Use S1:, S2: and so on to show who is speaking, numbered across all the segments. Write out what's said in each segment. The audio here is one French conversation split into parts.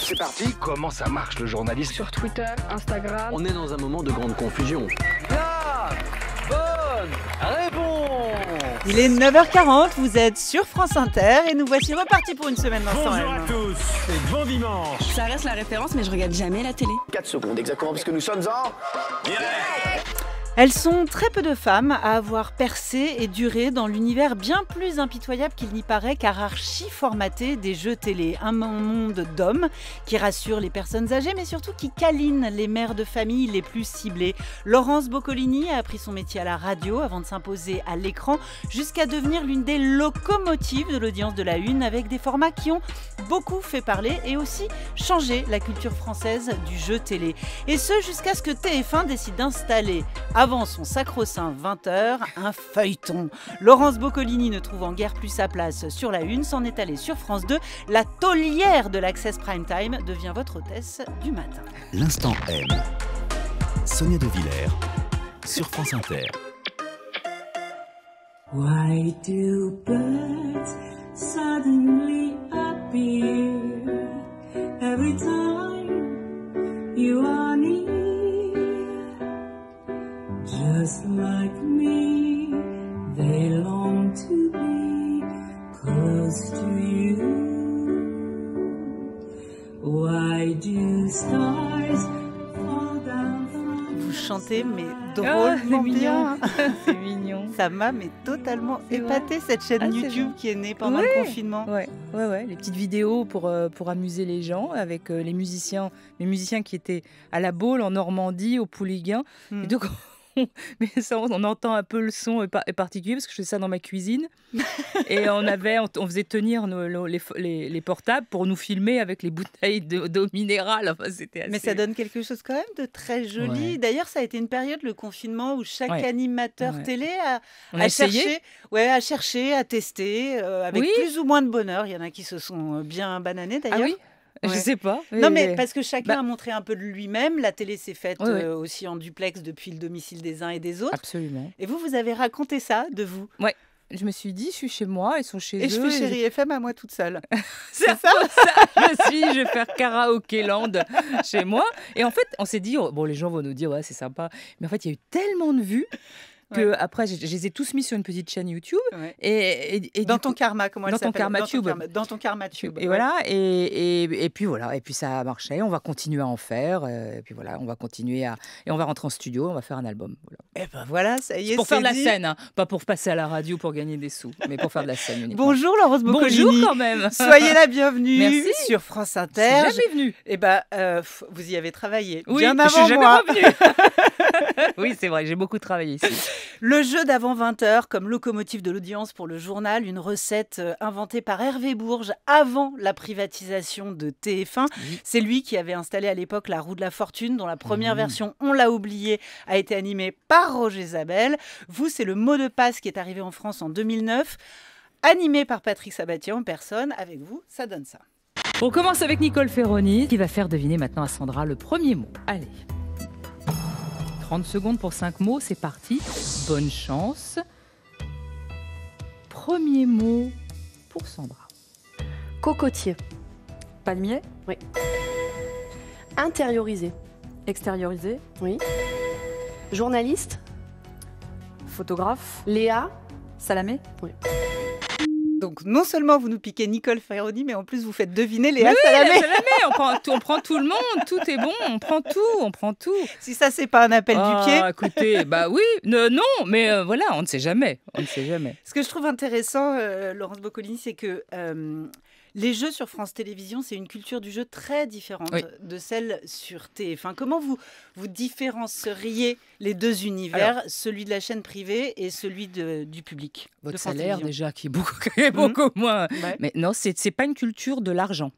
S1: c'est parti. Comment ça marche le journalisme Sur Twitter, Instagram. On est dans un moment de grande confusion. La bonne réponse Il est 9h40, vous êtes sur France Inter et nous voici repartis pour une semaine dans Bonjour à tous et bon dimanche. Ça reste la référence, mais je regarde jamais la télé.
S2: 4 secondes exactement, parce nous sommes en direct.
S1: Elles sont très peu de femmes à avoir percé et duré dans l'univers bien plus impitoyable qu'il n'y paraît car archi formaté des jeux télé. Un monde d'hommes qui rassure les personnes âgées mais surtout qui câline les mères de famille les plus ciblées. Laurence Boccolini a appris son métier à la radio avant de s'imposer à l'écran jusqu'à devenir l'une des locomotives de l'audience de la Une avec des formats qui ont beaucoup fait parler et aussi changé la culture française du jeu télé. Et ce jusqu'à ce que TF1 décide d'installer avant son sacro-saint 20h, un feuilleton. Laurence Boccolini ne trouvant guère plus sa place sur la une, s'en est allée sur France 2. La taulière de l'Access Prime Time devient votre hôtesse du matin. L'instant M.
S2: Sonia De Villers sur France Inter.
S1: Why do birds suddenly appear
S2: every time you are near? like me, they long to you.
S1: stars
S2: fall down
S1: Vous chantez, mais ah, drôle, oh, hein. c'est mignon. Ça m'a mais totalement épaté cette chaîne ah, YouTube qui est née pendant le confinement. Ouais. ouais, les petites vidéos pour euh, pour
S2: amuser les gens avec euh, les musiciens, les musiciens qui étaient à la boule en Normandie au Pouliguen. Et hmm. donc mais ça, on entend un peu le son euh, particulier parce que je fais ça dans ma cuisine. et on avait, on, faisait tenir les, portables pour nous filmer avec les bouteilles d'eau minérale. Enfin, c'était Mais ça donne
S1: quelque chose quand même de très joli. D'ailleurs, ça a été une période, le confinement, où chaque animateur télé a, a, a cherché, ouais, à à tester, avec plus ou moins de bonheur. Il y en a qui se sont euh, bien bananés ah d'ailleurs. Je sais pas. Non, mais parce que chacun bah a montré un peu de lui-même. La télé s'est faite euh, aussi en duplex depuis le domicile des uns et des autres. Absolument. Et vous, vous avez raconté ça de vous Oui, Je me suis dit, je suis chez moi, ils sont chez eux. et je fais chérie FM à moi toute seule. C'est ça, ça Je
S2: suis, je vais faire Karaoke land chez moi. Et en fait, on s'est dit, oh, bon, les gens vont nous dire, ouais, c'est sympa. Mais en fait, il y a eu tellement de vues que après, je, les ai tous mis sur une petite chaîne YouTube.
S1: Et, dans ton karma, comment elle dans ton karma dans tube. Ton karma, dans ton karma tube. Et voilà.
S2: Et, et, puis voilà. Et puis ça a marché. On va continuer à en faire. Euh, et puis voilà, on va continuer à et on va rentrer en studio. On va faire un album. Voilà. Et eh ben voilà, ça y est. Pour faire de la scène, hein. pas pour passer à la radio pour gagner des sous, mais pour faire de la scène. Bonjour
S1: Laurence Boccolini. Bonjour quand même. Soyez la bienvenue sur France Inter. Jamais venue. Et eh ben euh, vous y avez travaillé. Oui, bien avant suis jamais moi. oui, c'est vrai. J'ai beaucoup travaillé ici. Le jeu d'avant 20h comme locomotive de l'audience pour le journal, une recette euh, inventée par Hervé Bourges avant la privatisation de TF1. C'est lui qui avait installé à l'époque la roue de la fortune, dont la première mmh. version, on l'a oublié, a été animée par Roger Zabel. Vous, c'est le mot de passe qui est arrivé en France en 2009, animé par Patrick Sabatier en personne. Avec vous, ça donne ça. On commence
S2: avec Nicole Ferroni qui va faire deviner maintenant à Sandra le premier mot. Allez. 30 secondes pour 5 mots, c'est parti. Bonne chance. Premier mot pour Sandra. Cocotier. Palmier Oui. Intériorisé. Extériorisé Oui.
S1: Journaliste Photographe. Léa Salamé Oui. Donc non seulement vous nous piquez Nicole Ferroni, mais en plus vous faites deviner les oui, Salamé. Salamé
S2: on, prend, on, prend, tout le monde, tout est bon, on prend tout,
S1: on prend tout. Si ça c'est pas un
S2: appel du ah, pied. Écoutez, bah oui, non, mais euh, voilà, on ne sait jamais, on ne sait jamais.
S1: Ce que je trouve intéressant, euh, Laurence Boccolini, c'est que euh, les jeux sur France Télévisions, c'est une culture du jeu très différente de celle sur TF1. Comment vous, vous différencieriez les deux univers, celui de la chaîne privée et celui du public Votre salaire
S2: déjà qui est beaucoup, mmh. moins. Mais non, c'est pas une culture de l'argent.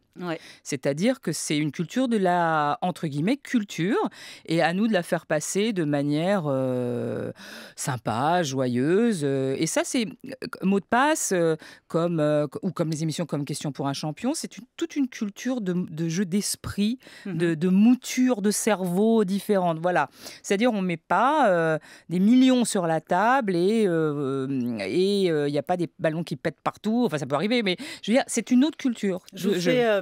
S2: C'est-à-dire que c'est une culture de la, entre guillemets, culture, et à nous de la faire passer de manière euh, sympa, joyeuse. Euh, et ça, c'est euh, mot de passe, comme, ou comme les émissions comme Question pour un champion, c'est toute une culture de, jeu d'esprit, mmh de, mouture de cerveau différente. Voilà. C'est-à-dire, on ne met pas des millions sur la table et il n'y a pas des ballons qui pètent partout. Enfin, ça peut arriver, mais je veux c'est une autre culture.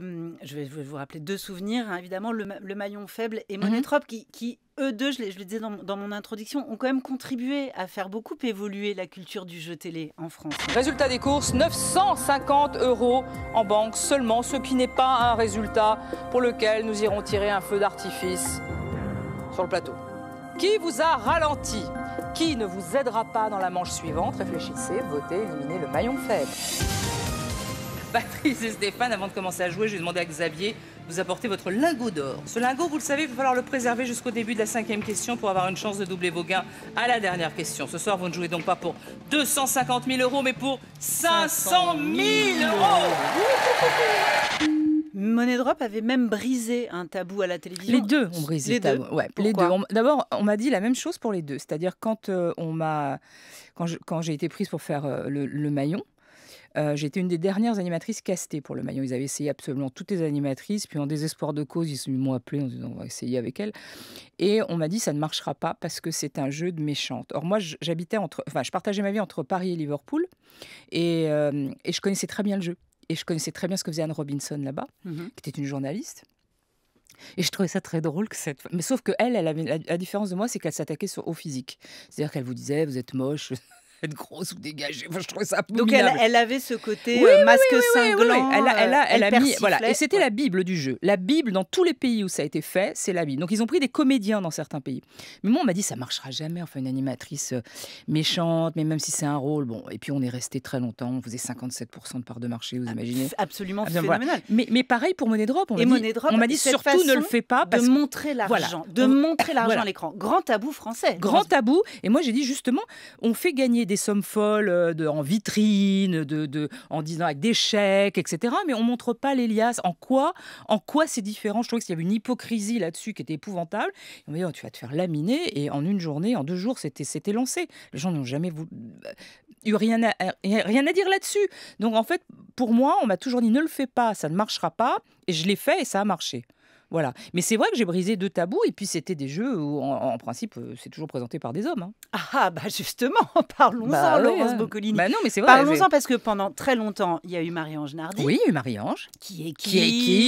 S1: Euh, je, vais, vous rappeler deux souvenirs. Hein. évidemment, le, Maillon Faible et mhm. Monétrope, qui, eux deux, je, le disais dans, dans, mon introduction, ont quand même contribué à faire beaucoup évoluer la culture du jeu télé en France.
S2: Résultat des courses, 950 euros en banque seulement, ce qui n'est pas un résultat pour lequel nous irons tirer un feu d'artifice sur le plateau. Qui vous a ralenti Qui ne vous aidera pas dans la manche suivante Réfléchissez, votez, éliminez le maillon faible. Patrice et Stéphane, avant de commencer à jouer, je vais demandé à Xavier de vous apporter votre lingot d'or. Ce lingot, vous le savez, il va falloir le préserver jusqu'au début de la cinquième question pour avoir une chance de doubler vos gains à la dernière question. Ce soir, vous ne jouez donc pas pour 250 000 euros, mais
S1: pour 500 000 euros Money Drop avait même brisé un tabou à la télévision. Les
S2: deux ont brisé D'abord, on m'a dit la même chose pour les deux. C'est-à-dire quand euh, on m'a, quand j'ai été prise pour faire euh, le maillon, euh, j'étais une des dernières animatrices castées pour le Maillon. Ils avaient essayé absolument toutes les animatrices, puis en désespoir de cause, ils m'ont appelé en disant on va essayer avec elle. Et on m'a dit ça ne marchera pas parce que c'est un jeu de méchante. Or moi, j'habitais entre, enfin, je partageais ma vie entre Paris et Liverpool, euh, et, je connaissais très bien le jeu. Et je connaissais très bien ce que faisait Anne Robinson là-bas, mhm. qui était une journaliste. Et je trouvais ça très drôle que cette. Mais sauf que elle, elle avait la, différence de moi, c'est qu'elle s'attaquait au physique. C'est-à-dire qu'elle vous disait, vous êtes moche, être grosse
S1: ou dégagée. je trouvais ça abominable. Donc elle, avait ce côté euh, masque oui, Elle, a, elle, euh, elle, a mis, voilà. Et c'était
S2: la Bible du jeu. La Bible, dans tous les pays où ça a été fait, c'est la Bible. Donc ils ont pris des comédiens dans certains pays. Mais moi, on m'a dit, ça marchera jamais. Enfin, une animatrice euh, méchante, mais même si c'est un rôle. Bon, et puis on est resté très longtemps. On faisait 57% de part de marché, vous ah, imaginez Absolument, ah, phénoménal. Mais, mais, pareil pour Money Drop. On m'a dit, on m'a dit surtout ne le fais pas. de montrer l'argent. De montrer l'argent à l'écran. Grand tabou français. Grand tabou. Et moi, j'ai dit justement, on fait gagner des des sommes folles euh, de, en vitrine, de, en disant avec des chèques, etc. Mais on montre pas l'Elias. En quoi, en quoi c'est différent Je trouvais qu'il y avait une hypocrisie là-dessus qui était épouvantable. on dit, oh, tu vas te faire laminer. Et en une journée, en deux jours, c'était, lancé. Les gens n'ont jamais euh, eu rien rien à dire là-dessus. Donc en fait, pour moi, on m'a toujours dit, ne le fais pas, ça ne marchera pas. Et je l'ai fait et ça a marché. Voilà. Mais c'est vrai que j'ai brisé deux tabous et puis c'était des jeux où, en, principe, euh, c'est toujours présenté par des hommes. Hein. Ah, ah, bah justement, parlons-en, bah Laurence Boccolini. Bah parlons-en parce
S1: que pendant très longtemps, il y a eu Marie-Ange Nardi. Oui,
S2: il y a eu Marie-Ange. Qui
S1: est qui,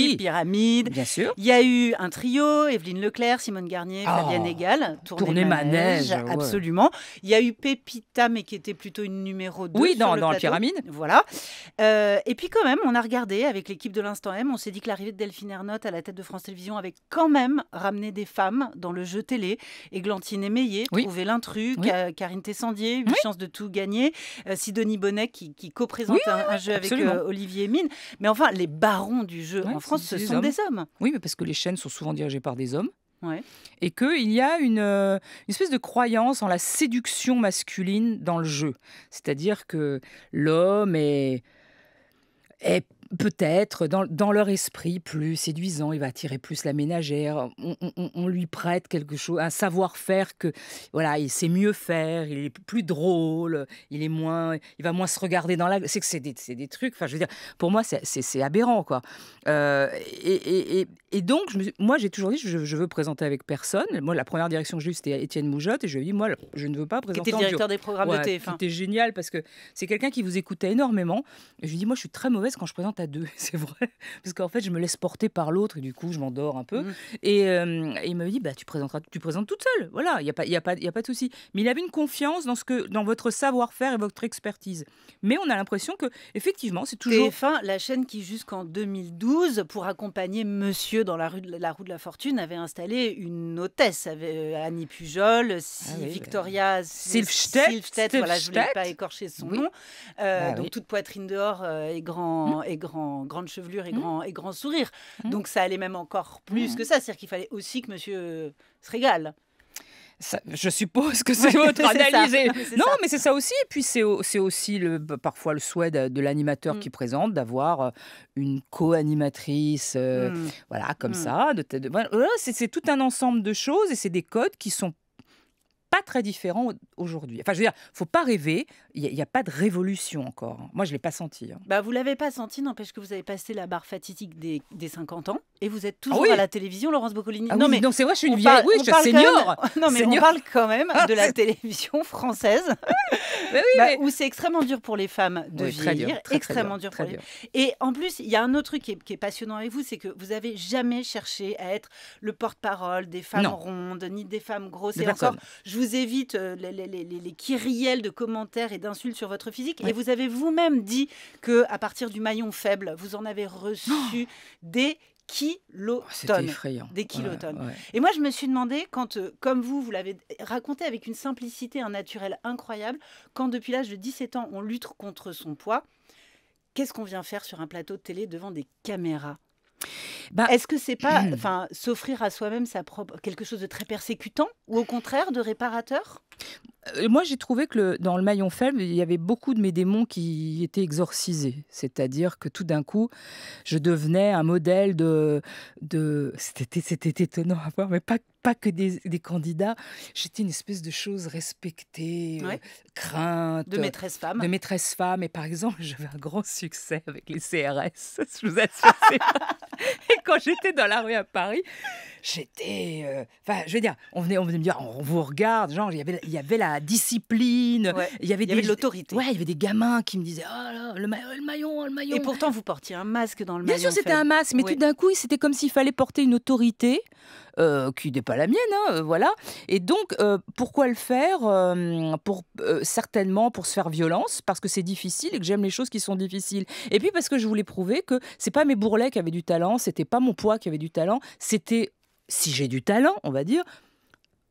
S1: qui Pyramide. Bien sûr. Il y a eu un trio, Evelyne Leclerc, Simone Garnier, ah, Fabienne Egal. Tournée, manège, absolument. Il y a eu Pépita, mais qui était plutôt une numéro 2. Oui, dans, le la pyramide. Voilà. Euh, et puis quand même, on a regardé avec l'équipe de l'Instant M, on s'est dit que l'arrivée de Delphine Ernotte à la tête de France Télévision avait quand même ramené des femmes dans le jeu télé. Églantine Émeillé, oui. Trouver l'intrus, Karine Tessandier, Une chance de tout gagner, euh, Sidonie Bonnet qui, qui co-présente un, jeu avec euh, Olivier Mine. Mais enfin, les barons du jeu en France, ce sont des hommes.
S2: Oui, mais parce que les chaînes sont souvent dirigées par des hommes. Et qu'il y a euh, une, espèce de croyance en la séduction masculine dans le jeu. C'est-à-dire que l'homme est, est Peut-être, dans, leur esprit, plus séduisant, il va attirer plus la ménagère. On, lui prête quelque chose, un savoir-faire que, voilà, il sait mieux faire, il est plus drôle, il est moins, il va moins se regarder dans la. C'est que c'est des, des, trucs. Enfin, je veux dire, pour moi, c'est aberrant, quoi. Euh, et, donc, moi, j'ai toujours dit, je, je, veux présenter avec personne. Moi, la première direction juste j'ai c'était Étienne Moujotte, et je lui ai dit, moi, je ne veux pas présenter. Qui directeur des programmes de tf Qui génial parce que c'est quelqu'un qui vous écoutait énormément. je lui ai dit, moi, je suis très mauvaise quand je présente avec deux, c'est vrai. Parce qu'en fait, je me laisse porter par l'autre et du coup, je m'endors un peu. Mmh. Euh, et, il m'a dit, bah, tu, présenteras, tu présentes toute seule. Voilà, il n'y a, pas, y a, pas, y a pas de souci. Mais il avait une confiance dans, ce que, dans votre savoir-faire et votre expertise. Mais
S1: on a l'impression que, effectivement, c'est toujours. tf la chaîne qui, jusqu'en 2012, pour accompagner monsieur dans la, rue de, la roue de la fortune, avait installé une hôtesse, euh, Annie Pujol, ah si Victoria bah Silvstedt. voilà, je ne voulais pas écorcher son nom. Euh, bah donc, toute poitrine dehors est Et grand mmh grande chevelure et, mmh. grand, et grand sourire. Mmh. Donc ça allait même encore plus mmh. que ça. C'est-à-dire qu'il fallait aussi que monsieur se régale.
S2: je suppose que c'est votre analyse. non, mais c'est ça aussi. Et puis c'est aussi le, bah, parfois le souhait de, l'animateur qui présente d'avoir euh, une co-animatrice, euh, voilà, comme ça. De, de, c'est tout un ensemble de choses et c'est des codes qui sont pas très différent aujourd'hui. Enfin, je veux dire, faut pas rêver. Il n'y a, pas de révolution encore. Moi, je l'ai pas senti. Hein.
S1: Bah, vous l'avez pas senti, n'empêche que vous avez passé la barre fatidique des, des 50 ans et vous êtes toujours ah à la télévision, Laurence Boccolini. Ah non, mais donc c'est vrai, je suis une vieille. oui, je suis non, mais on parle quand même de la télévision française, bah, où c'est extrêmement dur pour les femmes de vieillir, extrêmement dur, très pour les. Et en plus, il y a un autre truc qui est, passionnant avec vous, c'est que vous avez jamais cherché à être le porte-parole des femmes rondes ni des femmes grosses. et encore, je vous vous évitez euh, les, les, kyrielles de commentaires et d'insultes sur votre physique. Et vous avez vous-même dit que à partir du maillon faible, vous en avez reçu des kilotonnes. Oh, effrayant. Des kilotonnes. Et moi, je me suis demandé, quand, euh, comme vous, vous l'avez raconté avec une simplicité, un naturel incroyable, quand depuis l'âge de 17 ans, on lutte contre son poids, qu'est-ce qu'on vient faire sur un plateau de télé devant des caméras bah, Est-ce que c'est pas enfin, s'offrir à soi-même sa propre, quelque chose de très persécutant ou au contraire de réparateur
S2: euh, moi, j'ai trouvé que dans le maillon faible, il y avait beaucoup de mes démons qui étaient exorcisés. C'est-à-dire que tout d'un coup, je devenais un modèle de. de... C'était étonnant à voir, mais pas, pas que des, des candidats. J'étais une espèce de chose respectée, euh, crainte. De maîtresse femme. De maîtresse femme. Et par exemple, j'avais un grand succès avec les CRS. Je vous assure, Et quand j'étais dans la rue à Paris, j'étais. Euh, enfin, je veux dire, on venait, on venait me dire, on vous regarde. Genre, il y avait, il y avait la discipline, il y avait, des, de l'autorité. Ouais, il y avait des gamins qui me disaient,
S1: oh là, le, le maillon, le maillon. Et pourtant, vous portiez un masque dans le Bien Bien sûr, c'était un masque, mais tout
S2: d'un coup, c'était comme s'il fallait porter une autorité. Euh, qui n'est pas la mienne, hein, euh, voilà. Et donc, euh, pourquoi le faire pour, Certainement pour se faire violence, parce que c'est difficile et que j'aime les choses qui sont difficiles. Et puis parce que je voulais prouver que c'est pas mes bourrelets qui avaient du talent, c'était pas mon poids qui avait du talent, c'était, si j'ai du talent, on va dire,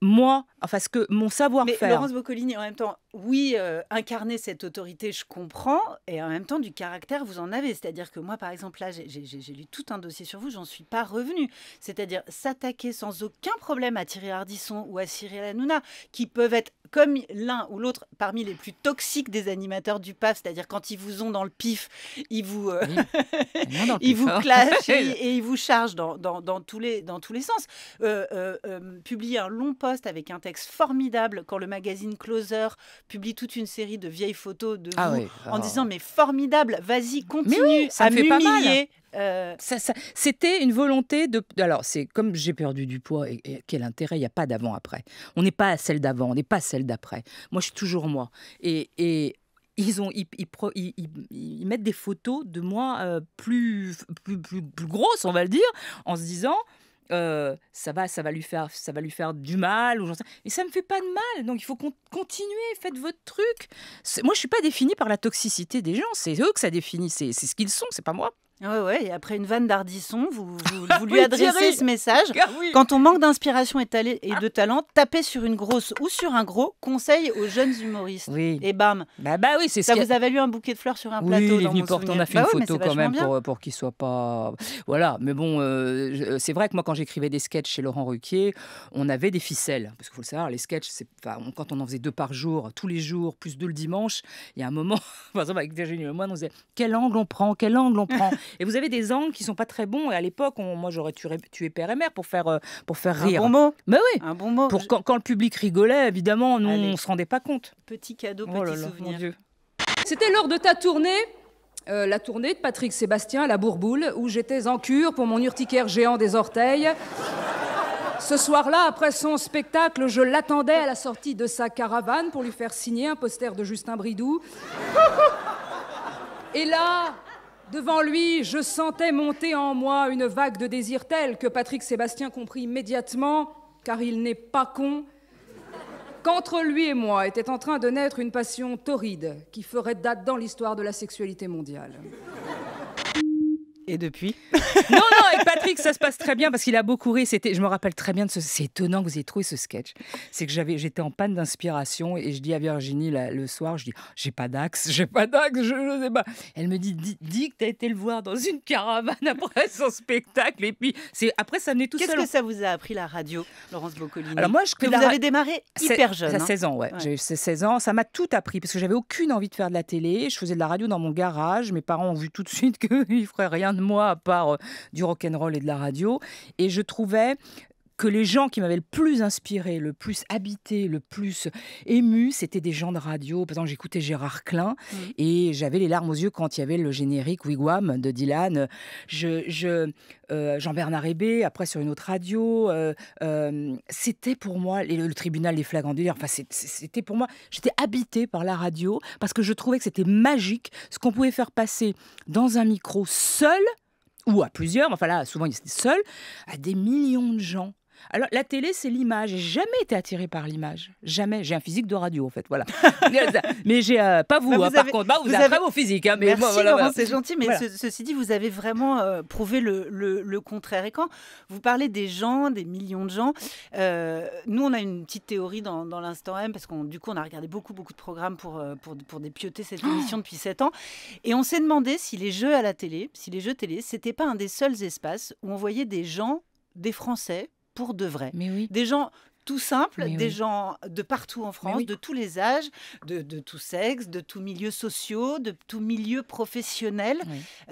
S2: moi, enfin ce que mon savoir-faire. Mais Laurence
S1: Boccolini, en même temps, oui, euh, incarner cette autorité, je comprends, et en même temps, du caractère, vous en avez. C'est-à-dire que moi, par exemple, là, j'ai lu tout un dossier sur vous, j'en suis pas revenu. C'est-à-dire s'attaquer sans aucun problème à Thierry Hardisson ou à Cyril Hanouna, qui peuvent être, comme l'un ou l'autre, parmi les plus toxiques des animateurs du PAF, c'est-à-dire quand ils vous ont dans le pif, ils vous, euh, ils vous hein. clashent et, ils vous chargent dans, tous, les, dans tous les sens. Euh, publier un long poste avec un texte formidable quand le magazine Closer publie toute une série de vieilles photos de ah vous en disant mais formidable, vas-y, continue ça à m'humilier. Euh... c'était une
S2: volonté de. Alors, c'est comme j'ai perdu du poids, et, quel intérêt, il n'y a pas d'avant-après. On n'est pas celle d'avant, on n'est pas celle d'après. Moi, je suis toujours moi. et, ils, ont, ils, mettent des photos de moi euh, plus, plus, plus, plus grosses, on va le dire, en se disant euh, ça va, ça va lui faire, ça va lui faire du mal ou Et ça me fait
S1: pas de mal. Donc il faut continuer, faites votre truc.
S2: Moi, je suis pas définie par la toxicité
S1: des gens. C'est eux que ça définit. C'est ce qu'ils sont. C'est pas moi. Oui, ouais, après une vanne d'Ardisson, vous, vous, lui adressez ce message. Quand on manque d'inspiration et, de talent, tapez sur une grosse ou sur un gros, conseil aux jeunes humoristes. Et bam. Bah, bah oui, c'est ça. vous avez lu un bouquet de fleurs sur un oui, plateau. Il est venu on a fait une photo quand même pour,
S2: pour qu'il soit pas. Voilà, mais bon, euh, c'est vrai que moi, quand j'écrivais des sketchs chez Laurent Ruquier, on avait des ficelles. Parce qu'il faut le savoir, les sketchs, enfin, quand on en faisait deux par jour, tous les jours, plus deux le dimanche, il y a un moment, par exemple, avec Virginie moi on disait quel angle on prend, quel angle on prend. Et vous avez des angles qui sont pas très bons. Et à l'époque, moi, j'aurais tué, père et mère pour faire, euh, pour faire rire. Un bon mot Mais bah oui Un bon mot. Pour, quand, le public rigolait, évidemment, nous, ne on se rendait pas compte. Petit cadeau, oh souvenir. là C'était lors de ta tournée euh, la tournée de Patrick Sébastien à la Bourboule, où j'étais en cure pour mon urticaire géant des orteils. Ce soir-là, après son spectacle, je l'attendais à la sortie de sa caravane pour lui faire signer un poster de Justin Bridou. Et là, Devant lui, je sentais monter en moi une vague de désir telle que Patrick Sébastien comprit immédiatement, car il n'est pas con, qu'entre lui et moi était en train de naître une passion torride qui ferait date dans l'histoire de la sexualité mondiale.
S1: Et depuis Non, non,
S2: avec Patrick, ça se passe très bien parce qu'il a beaucoup ri. C'était, je me rappelle très bien de ce. C'est étonnant que vous ayez trouvé ce sketch. C'est que j'avais, j'étais en panne d'inspiration et je dis à Virginie le soir, je dis, j'ai pas d'axe, j'ai pas d'axe, je, ne sais pas. Elle me dit, dis, que que t'as été le voir dans une caravane après son spectacle et puis
S1: c'est après ça venait tout Qu'est-ce seul. Qu'est-ce que ça vous a appris la radio, Laurence Boccolini Alors moi, je que vous avez démarré hyper jeune. À 16 hein. ans, ouais. j'ai
S2: eu 16 ans, ça m'a tout appris parce que j'avais aucune envie de faire de la télé. Je faisais de la radio dans mon garage. Mes parents ont vu tout de suite qu'ils feraient rien de moi à part euh, du rock and roll et de la radio. Et je trouvais que les gens qui m'avaient le plus inspiré, le plus habité, le plus ému, c'était des gens de radio. Par exemple, j'écoutais Gérard Klein et j'avais les larmes aux yeux quand il y avait le générique Wigwam de Dylan. Je, euh, Jean-Bernard Hébé, après sur une autre radio. Euh, euh, c'était pour moi le, tribunal des flagrants Enfin, c'était pour moi. J'étais habité par la radio parce que je trouvais que c'était magique ce qu'on pouvait faire passer dans un micro seul ou à plusieurs, enfin là, souvent il était seul à des millions de gens. Alors, la télé, c'est l'image. J'ai jamais été attiré par l'image. Jamais. J'ai un physique de radio, en fait. Voilà. mais j'ai. Euh, pas vous, bah, hein, par contre. Bah, vous, avez un physique. Hein, mais Merci, c'est gentil. Mais ceci
S1: dit, vous avez vraiment euh, prouvé le, contraire. Et quand vous parlez des gens, des millions de gens, euh, nous, on a une petite théorie dans, l'instant M, parce qu'on du coup, on a regardé beaucoup, beaucoup de programmes pour, pour, dépioter cette oh émission depuis sept ans. Et on s'est demandé si les jeux à la télé, si les jeux télé, c'était pas un des seuls espaces où on voyait des gens des Français pour de vrai. Mais oui. Des gens tout simples, des gens de partout en France, de tous les âges, de, de, tout sexe, de tous milieux sociaux, de tout milieu professionnel,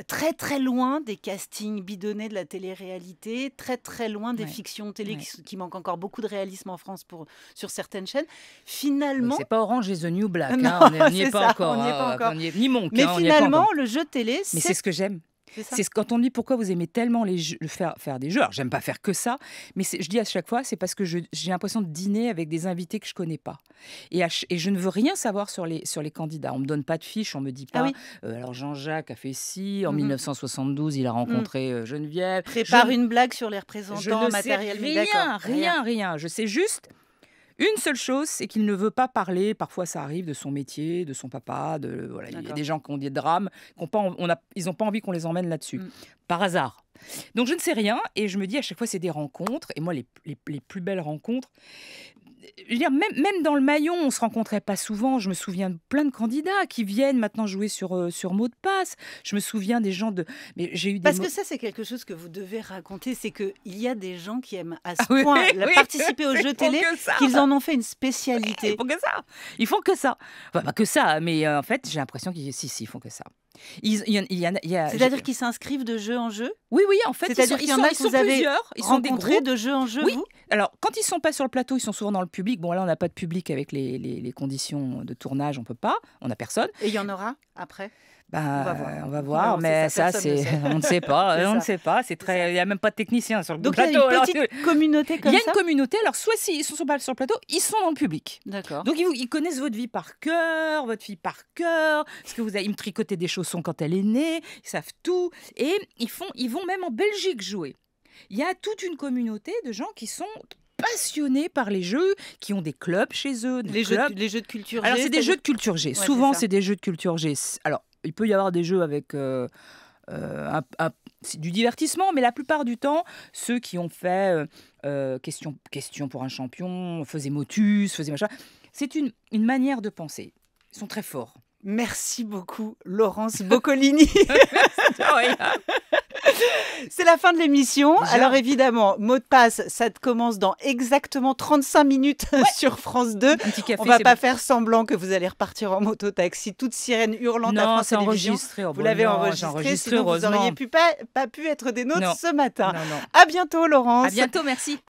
S1: très très loin des castings bidonnés de la télé-réalité, très très loin des fictions télé qui, manquent encore beaucoup de réalisme en France pour, sur certaines chaînes. Finalement... C'est
S2: pas Orange et The New Black, non, hein, on n'y est, pas encore. pas encore. Mais
S1: finalement, le jeu télé... Mais c'est ce que
S2: j'aime. C'est quand on me dit pourquoi vous aimez tellement les faire, faire des jeux. Alors, j'aime pas faire que ça, mais je dis à chaque fois, c'est parce que j'ai l'impression de dîner avec des invités que je connais pas. Et, je ne veux rien savoir sur les, sur les candidats. On me donne pas de fiches, on me dit ah pas. Euh, alors, Jean-Jacques a fait ci, en 1972, mhm. il a rencontré mhm. euh, Geneviève.
S1: Prépare une blague sur les représentants je rien, rien,
S2: rien. Je sais juste une seule chose, c'est qu'il ne veut pas parler, parfois ça arrive, de son métier, de son papa, de, il y a des gens qui ont des drames, on a, ils n'ont pas envie qu'on les emmène là-dessus, mm. par hasard. Donc je ne sais rien, et je me dis à chaque fois, c'est des rencontres, et moi, les, les plus belles rencontres, même, même dans le maillon, on se rencontrait pas souvent. Je me souviens de plein de candidats qui viennent maintenant jouer sur, euh, sur mot de passe. Je me souviens des gens de. Mais j'ai eu Parce que
S1: ça, c'est quelque chose que vous devez raconter c'est qu'il y a des gens qui aiment à ce ah point participer aux jeux télé qu'ils en
S2: ont fait une spécialité. Ils font que ça. Ils font que ça. Enfin, pas que ça, mais euh, en fait, j'ai l'impression qu'ils si, ils font que ça. C'est-à-dire
S1: qu'ils s'inscrivent de jeu en jeu Oui, oui, en fait, ils y en a ils sont, plusieurs. ils sont des de jeu en jeu, vous
S2: alors, quand ils sont pas sur le plateau, ils sont souvent dans le public. Bon, là, on n'a pas de public avec les, conditions de tournage, on peut pas, on n'a personne. Et il y en
S1: aura après
S2: bah, on va voir, mais ça, c'est, on ne sait pas, on ne sait pas. C'est très, il n'y a même pas de technicien sur le plateau. Donc il y a une petite communauté comme ça. Il y a une communauté. Alors soit si ils sont pas sur le plateau, ils sont dans le
S1: public. D'accord. Donc
S2: ils, connaissent votre vie par cœur, votre fille par cœur, ce que vous avez, ils me des chaussons quand elle est née, ils savent tout, et ils font, ils vont même en Belgique jouer il y a toute une communauté de gens qui sont passionnés par les jeux, qui ont des clubs
S1: chez eux. les, Jeux de, jeux de culture G. Alors, c'est des jeux de culture G. Souvent, c'est
S2: des jeux de culture G. Alors, il peut y avoir des jeux avec euh, euh, du divertissement, mais la plupart du temps, ceux qui ont fait euh, question, question pour un champion, faisaient motus, faisaient machin, c'est une, une manière de penser. Ils sont très forts. Merci beaucoup,
S1: Laurence Boccolini. C'est la fin de l'émission. Alors évidemment, mot de passe, ça te commence dans exactement 35 minutes sur France 2. Un petit On va pas faire semblant que vous allez repartir en moto taxi, toute sirène hurlante à France Télévisions. Oh vous l'avez enregistré, sinon vous auriez pu pas, pu être des nôtres ce matin. Non, à bientôt Laurence. À bientôt, merci.